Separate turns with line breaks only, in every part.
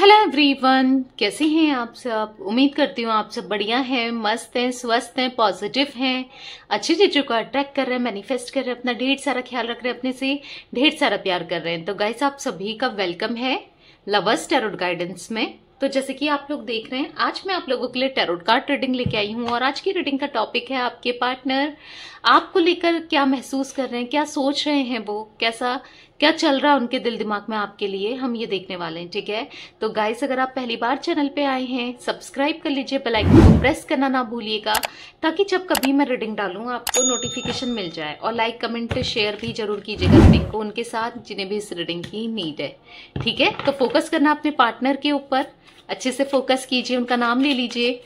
Hello everyone कैसे हैं आप सब उम्मीद करती हूँ आप सब बढ़िया हैं मस्त हैं स्वस्थ हैं पॉजिटिव हैं अच्छी चीज़ों को अट्रैक्ट कर रहे हैं मैनिफेस्ट कर रहे हैं अपना ढेर सारा ख्याल रख रहे हैं अपने से ढेर सारा प्यार कर रहे हैं तो गाइस आप सभी का वेलकम है लवर्स टेरोड गाइडेंस में तो जैसे कि आप लोग देख रहे हैं आज मैं आप लोगों के लिए टेरोड कार्ड रीडिंग लेके आई हूँ और आज की रीडिंग का टॉपिक है आपके पार्टनर आपको लेकर क्या महसूस कर रहे हैं क्या सोच रहे हैं वो कैसा क्या चल रहा है उनके दिल दिमाग में आपके लिए हम ये देखने वाले हैं ठीक है तो गाइस अगर आप पहली बार चैनल पे आए हैं सब्सक्राइब कर लीजिए बेल आइकन को प्रेस करना ना भूलिएगा ताकि जब कभी मैं रीडिंग डालूँ आपको नोटिफिकेशन मिल जाए और लाइक कमेंट शेयर भी जरूर कीजिएगा रीडिंग को उनके साथ जिन्हें भी इस रीडिंग की नीड है ठीक है तो फोकस करना अपने पार्टनर के ऊपर अच्छे से फोकस कीजिए उनका नाम ले लीजिए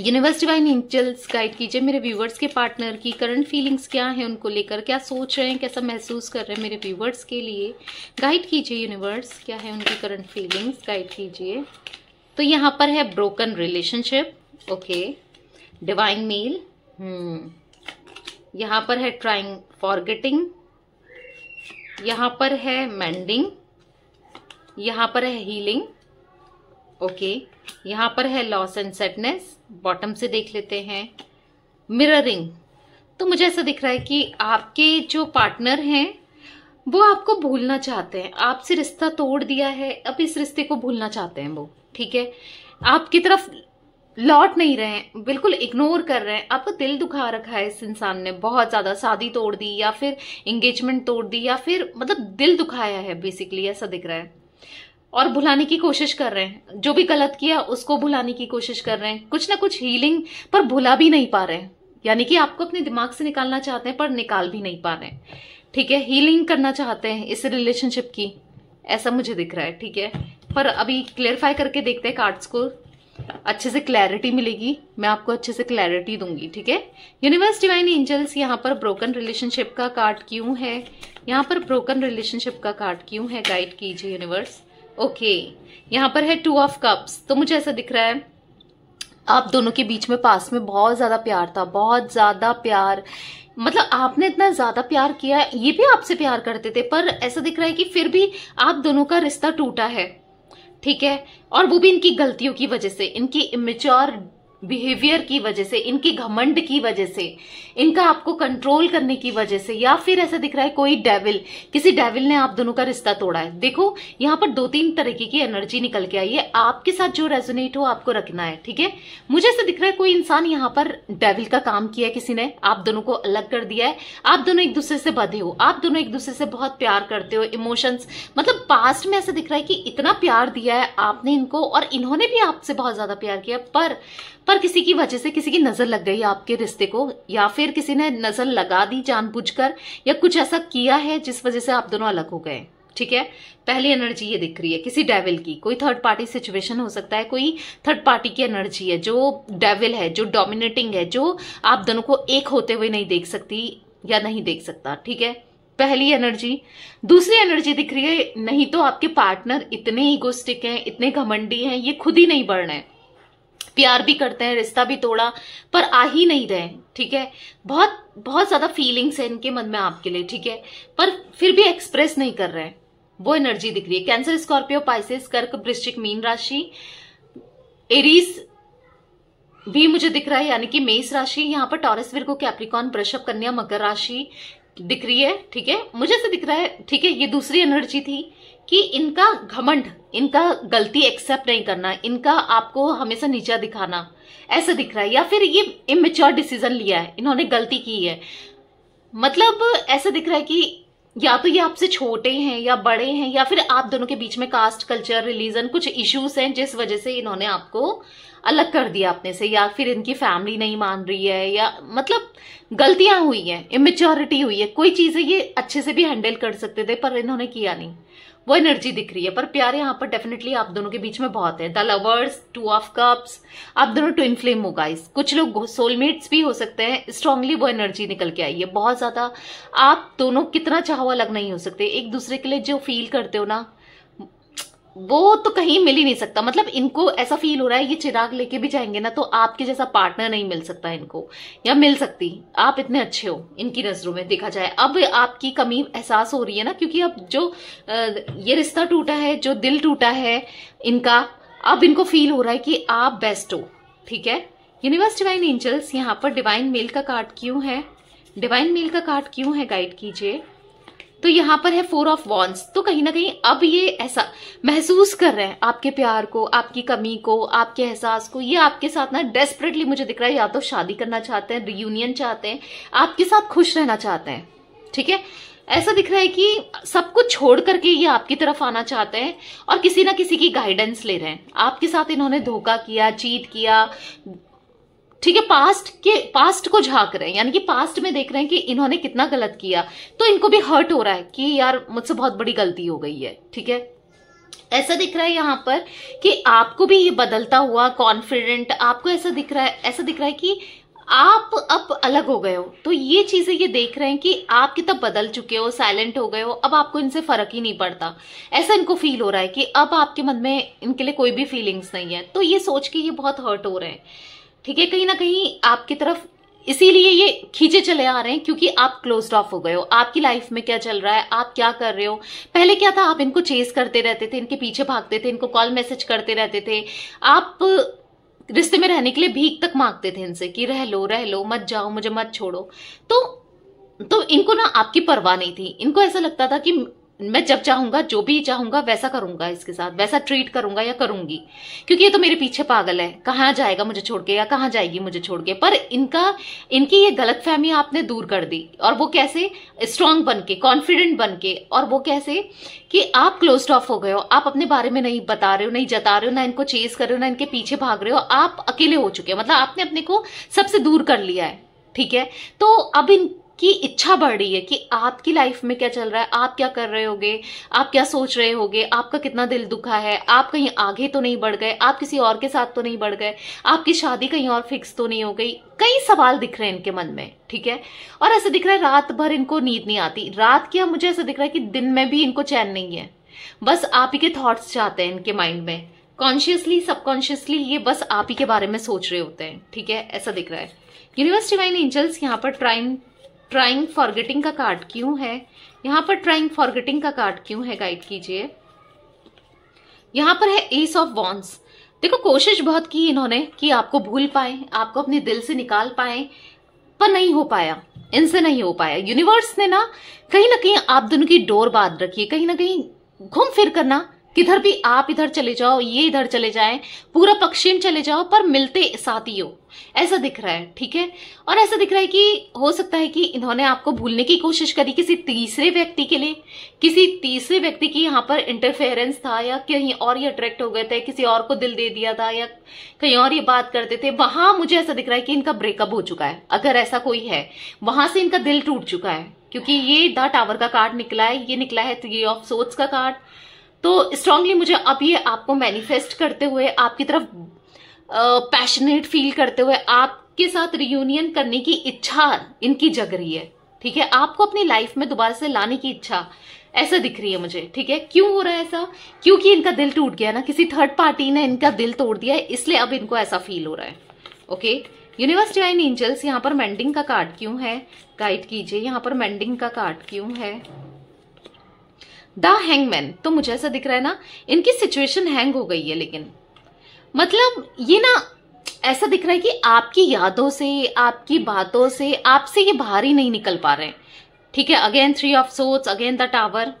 यूनिवर्सिटी वाइन एंजल्स गाइड कीजिए मेरे व्यूवर्स के पार्टनर की करंट फीलिंग्स क्या है उनको लेकर क्या सोच रहे हैं कैसा महसूस कर रहे हैं मेरे व्यूवर्स के लिए गाइड कीजिए यूनिवर्स क्या है उनकी करंट फीलिंग्स गाइड कीजिए तो यहाँ पर है broken relationship okay divine male यहाँ पर है ट्राइंग फॉर गेटिंग यहाँ पर है मैंडिंग यहाँ पर है हीलिंग ओके okay. यहाँ पर है लॉस एंड सेडनेस बॉटम से देख लेते हैं मिररिंग तो मुझे ऐसा दिख रहा है कि आपके जो पार्टनर हैं वो आपको भूलना चाहते हैं आपसे रिश्ता तोड़ दिया है अब इस रिश्ते को भूलना चाहते हैं वो ठीक है आपकी तरफ लौट नहीं रहे हैं बिल्कुल इग्नोर कर रहे हैं आपको दिल दुखा रखा है इस इंसान ने बहुत ज्यादा शादी तोड़ दी या फिर एंगेजमेंट तोड़ दी या फिर मतलब दिल दुखाया है बेसिकली ऐसा दिख रहा है और भुलाने की कोशिश कर रहे हैं जो भी गलत किया उसको भुलाने की कोशिश कर रहे हैं कुछ ना कुछ हीलिंग पर भुला भी नहीं पा रहे हैं यानी कि आपको अपने दिमाग से निकालना चाहते हैं पर निकाल भी नहीं पा रहे हैं ठीक है हीलिंग करना चाहते हैं इस रिलेशनशिप की ऐसा मुझे दिख रहा है ठीक है पर अभी क्लेरिफाई करके देखते हैं कार्ड्स को अच्छे से क्लैरिटी मिलेगी मैं आपको अच्छे से क्लैरिटी दूंगी ठीक है यूनिवर्स डिवाइन एंजल्स यहाँ पर ब्रोकन रिलेशनशिप का कार्ड क्यों है यहाँ पर ब्रोकन रिलेशनशिप का कार्ड क्यों है गाइड कीजिए यूनिवर्स ओके यहाँ पर है टू ऑफ कप्स तो मुझे ऐसा दिख रहा है आप दोनों के बीच में पास में बहुत ज़्यादा प्यार था बहुत ज़्यादा प्यार मतलब आपने इतना ज़्यादा प्यार किया ये भी आपसे प्यार करते थे पर ऐसा दिख रहा है कि फिर भी आप दोनों का रिश्ता टूटा है ठीक है और वो भी इनकी गलतियों की वजह से इनकी इमेच्योर बिहेवियर की वजह से इनकी घमंड की वजह से इनका आपको कंट्रोल करने की वजह से या फिर ऐसा दिख रहा है कोई डेविल किसी डेविल ने आप दोनों का रिश्ता तोड़ा है देखो यहाँ पर दो तीन तरीके की एनर्जी निकल के आई है आपके साथ जो रेजोनेट हो आपको रखना है ठीक है मुझे ऐसा दिख रहा है कोई इंसान यहाँ पर डेविल का काम किया है किसी ने आप दोनों को अलग कर दिया है आप दोनों एक दूसरे से बधे हो आप दोनों एक दूसरे से बहुत प्यार करते हो इमोशंस मतलब पास्ट में ऐसा दिख रहा है कि इतना प्यार दिया है आपने इनको और इन्होंने भी आपसे बहुत ज्यादा प्यार किया पर पर किसी की वजह से किसी की नजर लग गई आपके रिश्ते को या फिर किसी ने नजर लगा दी जानबूझकर या कुछ ऐसा किया है जिस वजह से आप दोनों अलग हो गए ठीक है पहली एनर्जी ये दिख रही है किसी डेविल की कोई थर्ड पार्टी सिचुएशन हो सकता है कोई थर्ड पार्टी की एनर्जी है जो डेविल है जो डोमिनेटिंग है जो आप दोनों को एक होते हुए नहीं देख सकती या नहीं देख सकता ठीक है पहली एनर्जी दूसरी एनर्जी दिख रही है नहीं तो आपके पार्टनर इतने ईगोस्टिक हैं इतने घमंडी हैं ये खुद ही नहीं बढ़ रहे हैं प्यार भी करते हैं रिश्ता भी तोड़ा पर आ ही नहीं रहे ठीक है बहुत बहुत ज्यादा फीलिंग्स है इनके मन में आपके लिए ठीक है पर फिर भी एक्सप्रेस नहीं कर रहे हैं वो एनर्जी दिख रही है कैंसर स्कॉर्पियो पाइसिस कर्क वृश्चिक मीन राशि एरीस भी मुझे दिख रहा है यानी कि मेष राशि यहाँ पर टॉरस को कैप्रिकॉन वृषभ कन्या मकर राशि दिख रही है ठीक है मुझे से दिख रहा है ठीक है ये दूसरी एनर्जी थी कि इनका घमंड इनका गलती एक्सेप्ट नहीं करना इनका आपको हमेशा नीचा दिखाना ऐसा दिख रहा है या फिर ये इमेच्योर डिसीजन लिया है इन्होंने गलती की है मतलब ऐसा दिख रहा है कि या तो ये आपसे छोटे हैं या बड़े हैं या फिर आप दोनों के बीच में कास्ट कल्चर रिलीजन कुछ इश्यूज हैं जिस वजह से इन्होंने आपको अलग कर दिया अपने से या फिर इनकी फैमिली नहीं मान रही है या मतलब गलतियां हुई हैं इमेच्योरिटी हुई है कोई चीजें ये अच्छे से भी हैंडल कर सकते थे पर इन्होंने किया नहीं वो एनर्जी दिख रही है पर प्यार यहाँ पर डेफिनेटली आप दोनों के बीच में बहुत है the lovers two of cups आप दोनों ट्विन फ्लेम हो गाइस कुछ लोग सोलमेट्स भी हो सकते हैं स्ट्रांगली वो एनर्जी निकल के आई है बहुत ज्यादा आप दोनों कितना चाहो अलग नहीं हो सकते एक दूसरे के लिए जो फील करते हो ना वो तो कहीं मिल ही नहीं सकता मतलब इनको ऐसा फील हो रहा है ये चिराग लेके भी जाएंगे ना तो आपके जैसा पार्टनर नहीं मिल सकता इनको या मिल सकती आप इतने अच्छे हो इनकी नजरों में देखा जाए अब आपकी कमी एहसास हो रही है ना क्योंकि अब जो ये रिश्ता टूटा है जो दिल टूटा है इनका अब इनको फील हो रहा है कि आप बेस्ट हो ठीक है यूनिवर्स डिवाइन एंजल्स यहाँ पर डिवाइन मेल का कार्ड क्यों है डिवाइन मेल का कार्ड क्यों है गाइड कीजिए तो यहाँ पर है फोर ऑफ वॉन्स तो कहीं ना कहीं अब ये ऐसा महसूस कर रहे हैं आपके प्यार को आपकी कमी को आपके एहसास को ये आपके साथ ना डेस्परेटली मुझे दिख रहा है या तो शादी करना चाहते हैं रियूनियन चाहते हैं आपके साथ खुश रहना चाहते हैं ठीक है ऐसा दिख रहा है कि सब कुछ छोड़ करके ये आपकी तरफ आना चाहते हैं और किसी ना किसी की गाइडेंस ले रहे हैं आपके साथ इन्होंने धोखा किया चीट किया ठीक है पास्ट के पास्ट को झांक रहे हैं यानी कि पास्ट में देख रहे हैं कि इन्होंने कितना गलत किया तो इनको भी हर्ट हो रहा है कि यार मुझसे बहुत बड़ी गलती हो गई है ठीक है ऐसा दिख रहा है यहाँ पर कि आपको भी ये बदलता हुआ कॉन्फिडेंट आपको ऐसा दिख रहा है ऐसा दिख रहा है कि आप अब अलग हो गए हो तो ये चीजें ये देख रहे हैं कि आप कितना बदल चुके हो साइलेंट हो गए हो अब आपको इनसे फर्क ही नहीं पड़ता ऐसा इनको फील हो रहा है कि अब आपके मन में इनके लिए कोई भी फीलिंग्स नहीं है तो ये सोच के ये बहुत हर्ट हो रहे हैं ठीक है कहीं ना कहीं आपकी तरफ इसीलिए ये खींचे चले आ रहे हैं क्योंकि आप क्लोज ऑफ हो गए हो आपकी लाइफ में क्या चल रहा है आप क्या कर रहे हो पहले क्या था आप इनको चेस करते रहते थे इनके पीछे भागते थे इनको कॉल मैसेज करते रहते थे आप रिश्ते में रहने के लिए भीख तक मांगते थे इनसे कि रह लो रह लो मत जाओ मुझे मत छोड़ो तो तो इनको ना आपकी परवाह नहीं थी इनको ऐसा लगता था कि मैं जब चाहूंगा जो भी चाहूंगा वैसा करूंगा इसके साथ वैसा ट्रीट करूंगा या करूंगी क्योंकि ये तो मेरे पीछे पागल है कहाँ जाएगा मुझे छोड़ के या कहाँ जाएगी मुझे छोड़ के पर इनका इनकी ये गलत फहमी आपने दूर कर दी और वो कैसे स्ट्रांग बन के कॉन्फिडेंट बन के और वो कैसे कि आप क्लोज ऑफ हो गए हो आप अपने बारे में नहीं बता रहे हो नहीं जता रहे हो ना इनको चेज कर रहे हो ना इनके पीछे भाग रहे हो आप अकेले हो चुके हो मतलब आपने अपने को सबसे दूर कर लिया है ठीक है तो अब इन की इच्छा बढ़ रही है कि आपकी लाइफ में क्या चल रहा है आप क्या कर रहे होगे आप क्या सोच रहे होगे आपका कितना दिल दुखा है आप कहीं आगे तो नहीं बढ़ गए आप किसी और के साथ तो नहीं बढ़ गए आपकी शादी कहीं और फिक्स तो नहीं हो गई कई सवाल दिख रहे हैं इनके मन में ठीक है और ऐसे दिख रहा है रात भर इनको नींद नहीं आती रात क्या मुझे ऐसा दिख रहा है कि दिन में भी इनको चैन नहीं है बस आप ही के थॉट्स जाते हैं इनके माइंड में कॉन्शियसली सबकॉन्शियसली ये बस आप ही के बारे में सोच रहे होते हैं ठीक है ऐसा दिख रहा है यूनिवर्स डिवाइन एंजल्स यहाँ पर ट्राइन ट्राइंग फॉरगेटिंग का कार्ड क्यों है यहाँ पर ट्राइंग फॉरगेटिंग का कार्ड क्यों है गाइड कीजिए यहाँ पर है एस ऑफ वॉन्स देखो कोशिश बहुत की इन्होंने कि आपको भूल पाए आपको अपने दिल से निकाल पाए पर नहीं हो पाया इनसे नहीं हो पाया यूनिवर्स ने ना कहीं ना कहीं आप दोनों की डोर बांध रखी है कहीं ना कहीं घूम फिर करना किधर भी आप इधर चले जाओ ये इधर चले जाए पूरा पश्चिम चले जाओ पर मिलते साथ ही हो ऐसा दिख रहा है ठीक है और ऐसा दिख रहा है कि हो सकता है कि इन्होंने आपको भूलने की कोशिश करी किसी तीसरे व्यक्ति के लिए किसी तीसरे व्यक्ति की यहाँ पर इंटरफेरेंस था या कहीं और ये अट्रैक्ट हो गए थे किसी और को दिल दे दिया था या कहीं और ये बात करते थे वहां मुझे ऐसा दिख रहा है कि इनका ब्रेकअप हो चुका है अगर ऐसा कोई है वहां से इनका दिल टूट चुका है क्योंकि ये द टावर का कार्ड निकला है ये निकला है थ्री ऑफ सोट्स का कार्ड तो स्ट्रांगली मुझे अब ये आपको मैनिफेस्ट करते हुए आपकी तरफ पैशनेट फील करते हुए आपके साथ रियूनियन करने की इच्छा इनकी जग रही है ठीक है आपको अपनी लाइफ में दोबारा से लाने की इच्छा ऐसा दिख रही है मुझे ठीक है क्यों हो रहा है ऐसा क्योंकि इनका दिल टूट गया ना किसी थर्ड पार्टी ने इनका दिल तोड़ दिया है इसलिए अब इनको ऐसा फील हो रहा है ओके यूनिवर्स डिवाइन एंजल्स यहाँ पर मेंडिंग का कार्ड क्यों है गाइड कीजिए यहाँ पर मेंडिंग का कार्ड क्यों है द हैंगमैन तो मुझे ऐसा दिख रहा है ना इनकी सिचुएशन हैंग हो गई है लेकिन मतलब ये ना ऐसा दिख रहा है कि आपकी यादों से आपकी बातों से आपसे ये बाहर ही नहीं निकल पा रहे ठीक है again three of swords again the tower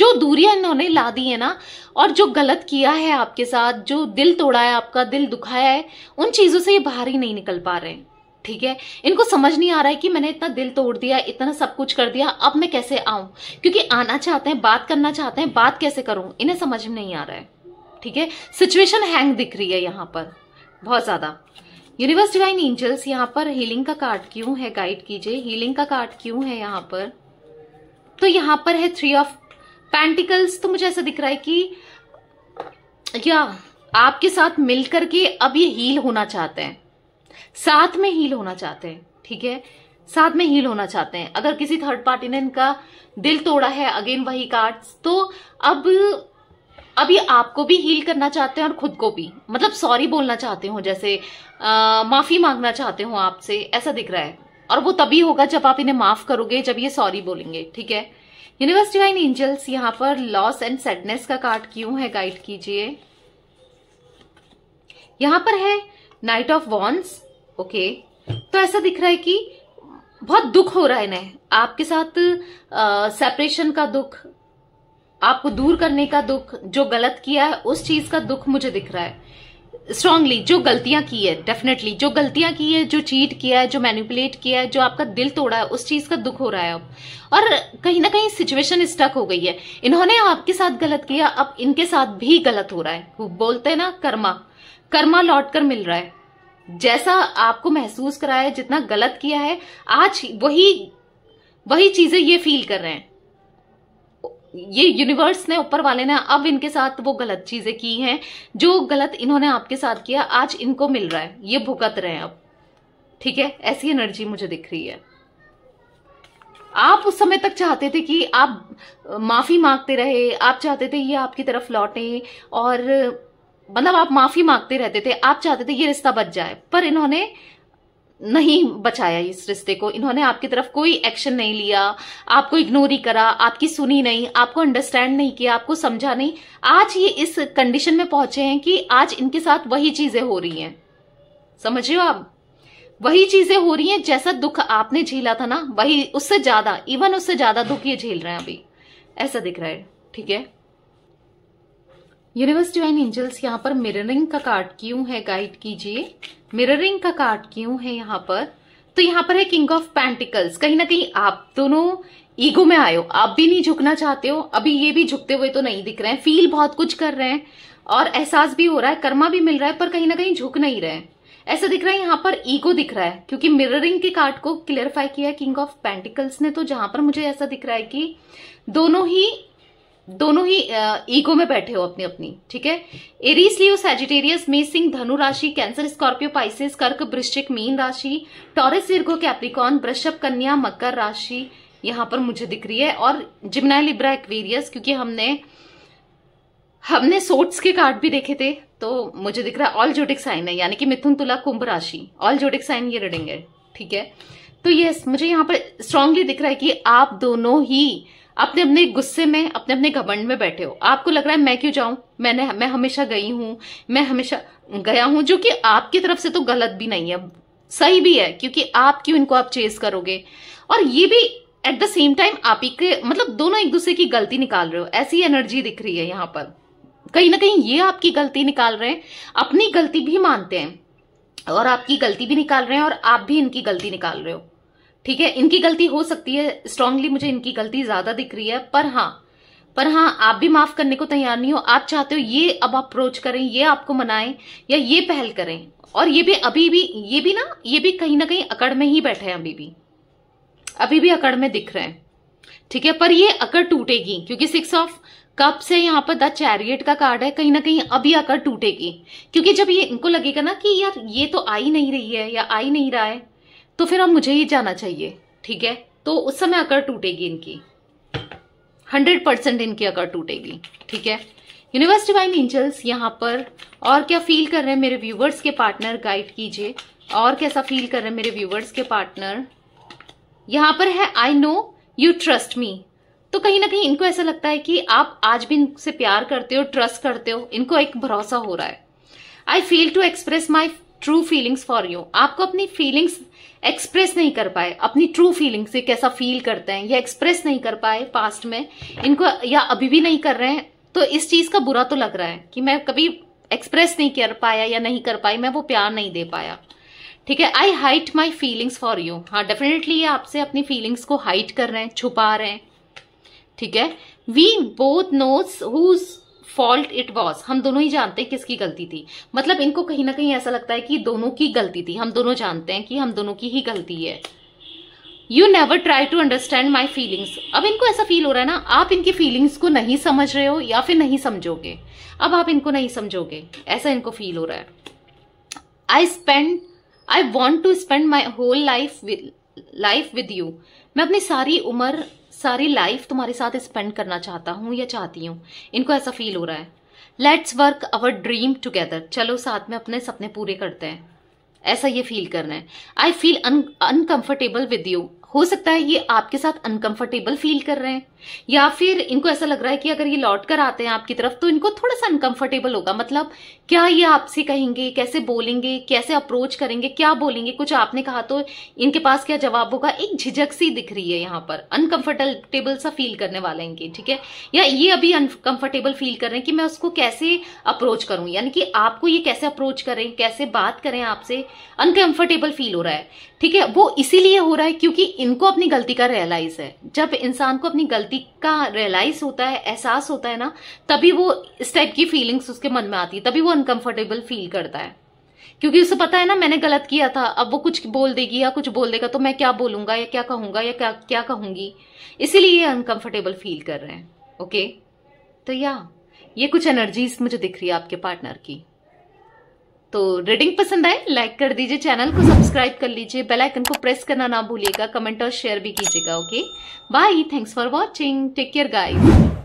जो दूरियां इन्होंने ला दी है ना और जो गलत किया है आपके साथ जो दिल तोड़ा है आपका दिल दुखाया है उन चीजों से ये बाहर ही नहीं निकल पा रहे हैं ठीक है इनको समझ नहीं आ रहा है कि मैंने इतना दिल तोड़ दिया इतना सब कुछ कर दिया अब मैं कैसे आऊं क्योंकि आना चाहते हैं बात करना चाहते हैं बात कैसे करूं इन्हें समझ में नहीं आ रहा है ठीक है सिचुएशन हैंग दिख रही है यहां पर बहुत ज्यादा यूनिवर्स डिवाइन एंजल्स यहाँ पर हीलिंग का कार्ड क्यों है गाइड कीजिए हीलिंग का कार्ड क्यों है यहाँ पर तो यहाँ पर है थ्री ऑफ पैंटिकल्स तो मुझे ऐसा दिख रहा है कि या आपके साथ मिलकर के अब ये हील होना चाहते हैं साथ में हील होना चाहते हैं ठीक है साथ में हील होना चाहते हैं अगर किसी थर्ड पार्टी ने इनका दिल तोड़ा है अगेन वही कार्ड्स तो अब अभी आपको भी हील करना चाहते हैं और खुद को भी मतलब सॉरी बोलना चाहते हो जैसे आ, माफी मांगना चाहते हो आपसे ऐसा दिख रहा है और वो तभी होगा जब आप इन्हें माफ करोगे जब ये सॉरी बोलेंगे ठीक है यूनिवर्स डिवाइन एंजल्स यहां पर लॉस एंड सैडनेस का कार्ड क्यों है गाइड कीजिए यहां पर है नाइट ऑफ वॉन्स ओके तो ऐसा दिख रहा है कि बहुत दुख हो रहा है इन्हें आपके साथ सेपरेशन का दुख आपको दूर करने का दुख जो गलत किया है उस चीज का दुख मुझे दिख रहा है स्ट्रांगली जो गलतियां की है डेफिनेटली जो गलतियां की है जो चीट किया है जो मैनिपुलेट किया है जो आपका दिल तोड़ा है उस चीज का दुख हो रहा है अब और कहीं ना कहीं सिचुएशन स्टक हो गई है इन्होंने आपके साथ गलत किया अब इनके साथ भी गलत हो रहा है वो बोलते हैं ना कर्मा कर्मा लौट कर मिल रहा है जैसा आपको महसूस कराया जितना गलत किया है आज वही वही चीजें ये फील कर रहे हैं ये यूनिवर्स ने ऊपर वाले ने अब इनके साथ वो गलत चीज़ें की हैं जो गलत इन्होंने आपके साथ किया आज इनको मिल रहा है ये भुगत रहे हैं अब ठीक है ऐसी एनर्जी मुझे दिख रही है आप उस समय तक चाहते थे कि आप माफ़ी मांगते रहे आप चाहते थे ये आपकी तरफ लौटे और मतलब आप माफ़ी मांगते रहते थे आप चाहते थे ये रिश्ता बच जाए पर इन्होंने नहीं बचाया इस रिश्ते को इन्होंने आपकी तरफ कोई एक्शन नहीं लिया आपको इग्नोर ही करा आपकी सुनी नहीं आपको अंडरस्टैंड नहीं किया आपको समझा नहीं आज ये इस कंडीशन में पहुंचे हैं कि आज इनके साथ वही चीजें हो रही हैं समझियो आप वही चीजें हो रही हैं जैसा दुख आपने झेला था ना वही उससे ज्यादा इवन उससे ज्यादा दुख ये झेल रहे हैं अभी ऐसा दिख रहा है ठीक है यूनिवर्स डिवाइन एंजल्स यहाँ पर मिररिंग का कार्ड क्यों है गाइड कीजिए मिररिंग का कार्ड क्यों है यहाँ पर तो यहाँ पर है किंग ऑफ पैंटिकल्स कहीं ना कहीं आप दोनों ईगो में आयो आप भी नहीं झुकना चाहते हो अभी ये भी झुकते हुए तो नहीं दिख रहे हैं फील बहुत कुछ कर रहे हैं और एहसास भी हो रहा है कर्मा भी मिल रहा है पर कहीं ना कहीं झुक नहीं रहे ऐसा दिख रहा है यहाँ पर ईगो दिख रहा है क्योंकि मिररिंग के कार्ड को क्लियरफाई किया है किंग ऑफ पेंटिकल्स ने तो जहां पर मुझे ऐसा दिख रहा है कि दोनों ही दोनों ही ईगो में बैठे हो अपनी अपनी ठीक है एरीज लियो सेजिटेरियस में सिंह धनु राशि कैंसर स्कॉर्पियो पाइसिस कर्क वृश्चिक मीन राशि टॉरस विर्गो कैप्रिकॉन वृषभ कन्या मकर राशि यहाँ पर मुझे दिख रही है और जिमना लिब्रा एक्वेरियस क्योंकि हमने हमने सोट्स के कार्ड भी देखे थे तो मुझे दिख रहा है ऑल ज्योटिक साइन है यानी कि मिथुन तुला कुंभ राशि ऑल ज्योटिक साइन ये रीडिंग है ठीक है तो यस मुझे यहाँ पर स्ट्रांगली दिख रहा है कि आप दोनों ही अपने अपने गुस्से में अपने अपने घमंड में बैठे हो आपको लग रहा है मैं क्यों जाऊं मैंने मैं हमेशा गई हूं मैं हमेशा गया हूं जो कि आपकी तरफ से तो गलत भी नहीं है सही भी है क्योंकि आप क्यों इनको आप चेज करोगे और ये भी एट द सेम टाइम आप ही के मतलब दोनों एक दूसरे की गलती निकाल रहे हो ऐसी एनर्जी दिख रही है यहां पर कहीं ना कहीं ये आपकी गलती निकाल रहे हैं अपनी गलती भी मानते हैं और आपकी गलती भी निकाल रहे हैं और आप भी इनकी गलती निकाल रहे हो ठीक है इनकी गलती हो सकती है स्ट्रांगली मुझे इनकी गलती ज्यादा दिख रही है पर हाँ पर हाँ आप भी माफ करने को तैयार नहीं हो आप चाहते हो ये अब अप्रोच करें ये आपको मनाएं या ये पहल करें और ये भी अभी भी ये भी ना ये भी कहीं ना कहीं अकड़ में ही बैठे हैं अभी भी अभी भी अकड़ में दिख रहे हैं ठीक है पर ये अकड़ टूटेगी क्योंकि सिक्स ऑफ कप से यहाँ पर द चैरियट का कार्ड है कहीं ना कहीं अभी अकड़ टूटेगी क्योंकि जब ये इनको लगेगा ना कि यार ये तो आई नहीं रही है या आ ही नहीं रहा है तो फिर अब मुझे ही जाना चाहिए ठीक है तो उस समय अकड़ टूटेगी इनकी हंड्रेड परसेंट इनकी अकड़ टूटेगी ठीक है यूनिवर्स डिवाइन एंजल्स यहाँ पर और क्या फील कर रहे हैं मेरे व्यूवर्स के पार्टनर गाइड कीजिए और कैसा फील कर रहे हैं मेरे व्यूवर्स के पार्टनर यहाँ पर है I know you trust me तो कहीं ना कहीं इनको ऐसा लगता है कि आप आज भी इनसे प्यार करते हो ट्रस्ट करते हो इनको एक भरोसा हो रहा है I feel to express my true feelings for you आपको अपनी फीलिंग्स एक्सप्रेस नहीं कर पाए अपनी ट्रू फीलिंग से कैसा फील करते हैं या एक्सप्रेस नहीं कर पाए पास्ट में इनको या अभी भी नहीं कर रहे हैं तो इस चीज का बुरा तो लग रहा है कि मैं कभी एक्सप्रेस नहीं कर पाया या नहीं कर पाई मैं वो प्यार नहीं दे पाया ठीक है I hide my feelings for you हाँ डेफिनेटली ये आपसे अपनी फीलिंग्स को हाइट कर रहे हैं छुपा रहे हैं ठीक है we both knows whose fault it was हम दोनों ही जानते हैं किसकी गलती थी मतलब इनको कहीं ना कहीं ऐसा लगता है कि दोनों की गलती थी हम दोनों जानते हैं कि हम दोनों की ही गलती है you never try to understand my feelings अब इनको ऐसा फील हो रहा है ना आप इनकी फीलिंग्स को नहीं समझ रहे हो या फिर नहीं समझोगे अब आप इनको नहीं समझोगे ऐसा इनको फील हो रहा है I spend I want to spend my whole life life with you मैं अपनी सारी उम्र सारी लाइफ तुम्हारे साथ स्पेंड करना चाहता हूँ या चाहती हूँ इनको ऐसा फील हो रहा है let's work our dream together चलो साथ में अपने सपने पूरे करते हैं ऐसा ये फील करना है I feel uncomfortable with you हो सकता है ये आपके साथ अनकंफर्टेबल फील कर रहे हैं या फिर इनको ऐसा लग रहा है कि अगर ये लौट कर आते हैं आपकी तरफ तो इनको थोड़ा सा अनकंफर्टेबल होगा मतलब क्या ये आपसे कहेंगे कैसे बोलेंगे कैसे अप्रोच करेंगे क्या बोलेंगे कुछ आपने कहा तो इनके पास क्या जवाब होगा एक झिझक सी दिख रही है यहाँ पर अनकंफर्टेबल सा फील करने वाले इनके ठीक है या ये अभी अनकंफर्टेबल फील कर रहे हैं कि मैं उसको कैसे अप्रोच करूं यानी कि आपको ये कैसे अप्रोच करें कैसे बात करें आपसे अनकंफर्टेबल फील हो रहा है ठीक है वो इसीलिए हो रहा है क्योंकि इनको अपनी गलती का रियलाइज है जब इंसान को अपनी गलती का रियलाइज होता है एहसास होता है ना तभी वो इस टाइप की फीलिंग्स उसके मन में आती है तभी वो अनकंफर्टेबल फील करता है क्योंकि उसे पता है ना मैंने गलत किया था अब वो कुछ बोल देगी या कुछ बोल देगा तो मैं क्या बोलूंगा या क्या कहूंगा या क्या क्या कहूंगी इसीलिए ये अनकंफर्टेबल फील कर रहे हैं ओके तो या ये कुछ एनर्जीज मुझे दिख रही है आपके पार्टनर की तो रीडिंग पसंद आए लाइक कर दीजिए चैनल को सब्सक्राइब कर लीजिए बेल आइकन को प्रेस करना ना भूलिएगा कमेंट और शेयर भी कीजिएगा okay bye thanks for watching take care guys